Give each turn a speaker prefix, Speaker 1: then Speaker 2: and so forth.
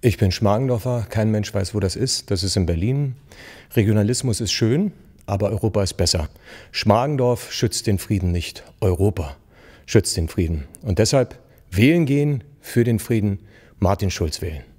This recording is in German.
Speaker 1: Ich bin Schmargendorfer, kein Mensch weiß, wo das ist. Das ist in Berlin. Regionalismus ist schön, aber Europa ist besser. Schmargendorf schützt den Frieden nicht. Europa schützt den Frieden. Und deshalb wählen gehen für den Frieden, Martin Schulz wählen.